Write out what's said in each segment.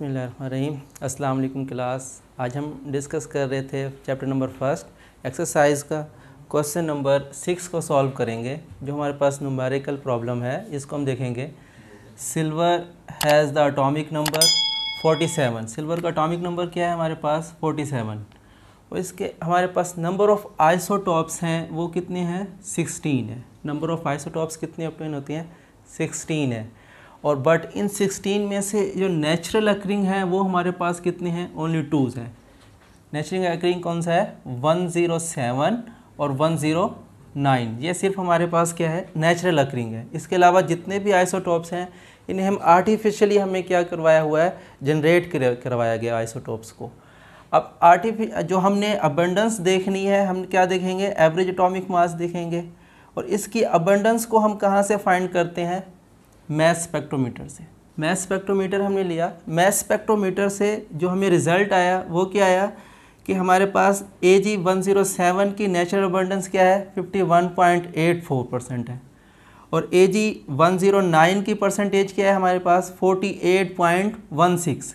बसमीम अस्सलाम क्लास आज हम डिस्कस कर रहे थे चैप्टर नंबर फर्स्ट एक्सरसाइज का क्वेश्चन नंबर सिक्स को सॉल्व करेंगे जो हमारे पास नुमेरिकल प्रॉब्लम है इसको हम देखेंगे silver has the atomic number 47 silver का अटोमिक नंबर क्या है हमारे पास 47 और इसके हमारे पास नंबर ऑफ़ आइसोटॉप्स हैं वो कितने हैं 16 है नंबर ऑफ़ आइसोटॉप्स कितने अपने होती हैं 16 है और बट इन 16 में से जो नेचुरल अक्रिंग है वो हमारे पास कितने हैं ओनली टूज़ हैं नेचुरल अक्रिंग कौन सा है 107 और 109 ये सिर्फ हमारे पास क्या है नेचुरल अक्रिंग है इसके अलावा जितने भी आइसोटॉप्स हैं इन्हें हम आर्टिफिशियली हमें क्या करवाया हुआ है जनरेट करवाया गया आइसोटॉप्स को अब आर्टिफि जो हमने अबंडेंस देखनी है हम क्या देखेंगे एवरेज अटोमिक मास देखेंगे और इसकी अबंडेंस को हम कहाँ से फाइंड करते हैं मैथ स्पेक्ट्रोमीटर से मैथ स्पेक्ट्रोमीटर हमने लिया मैथ स्पेक्ट्रोमीटर से जो हमें रिज़ल्ट आया वो क्या आया कि हमारे पास A G one zero seven की नेचुरल अबंडेंस क्या है fifty one point eight four percent है और A G one zero nine की परसेंटेज क्या है हमारे पास forty eight point one six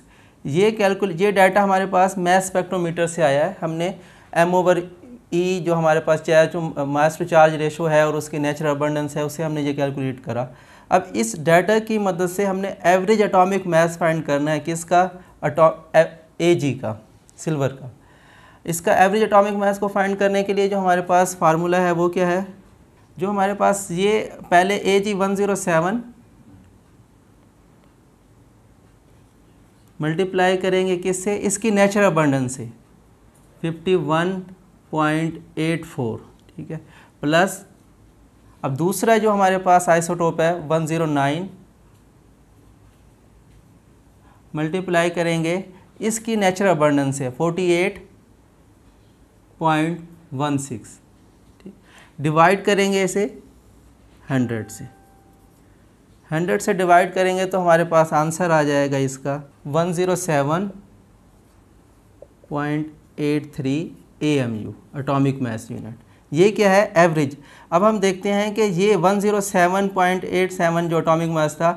ये कैलकुल ये डाटा हमारे पास मैथ स्पेक्ट्रोमीटर से आया है हमने एम ओवर ई जो हमारे पास चाहे जो मास्टर चार्ज रेशो है और उसकी नेचुरल अबंडेंस है उसे हमने ये कैलकुलेट करा अब इस डाटा की मदद से हमने एवरेज अटोमिक मैस फाइंड करना है किसका ए जी का सिल्वर का इसका एवरेज अटोमिक मैस को फाइंड करने के लिए जो हमारे पास फार्मूला है वो क्या है जो हमारे पास ये पहले A G one zero seven multiply करेंगे किससे इसकी नेचुरल अबंडन से fifty one point eight four ठीक है प्लस अब दूसरा जो हमारे पास आइसोटोप है 109 मल्टीप्लाई करेंगे इसकी नेचुरल अबर्डन से 48.16 ठीक डिवाइड करेंगे इसे 100 से 100 से डिवाइड करेंगे तो हमारे पास आंसर आ जाएगा इसका 107.83 यू एटॉमिक मैस यूनिट ये क्या है एवरेज अब हम देखते हैं कि ये 107.87 जो अटोमिक मास था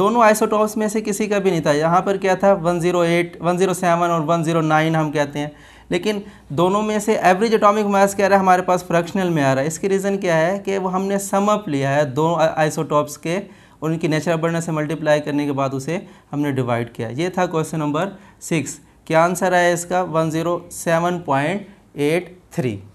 दोनों आइसोटॉप्स में से किसी का भी नहीं था यहाँ पर क्या था 108, 107 और 109 हम कहते हैं लेकिन दोनों में से एवरेज एटॉमिक मास क्या रहा है हमारे पास फ्रैक्शनल में आ रहा है इसकी रीज़न क्या है कि वो हमने समअप लिया है दो आइसोटॉप्स के उनकी नेचुरल बर्नर से मल्टीप्लाई करने के बाद उसे हमने डिवाइड किया ये था क्वेश्चन नंबर सिक्स क्या आंसर आया इसका one zero seven point eight three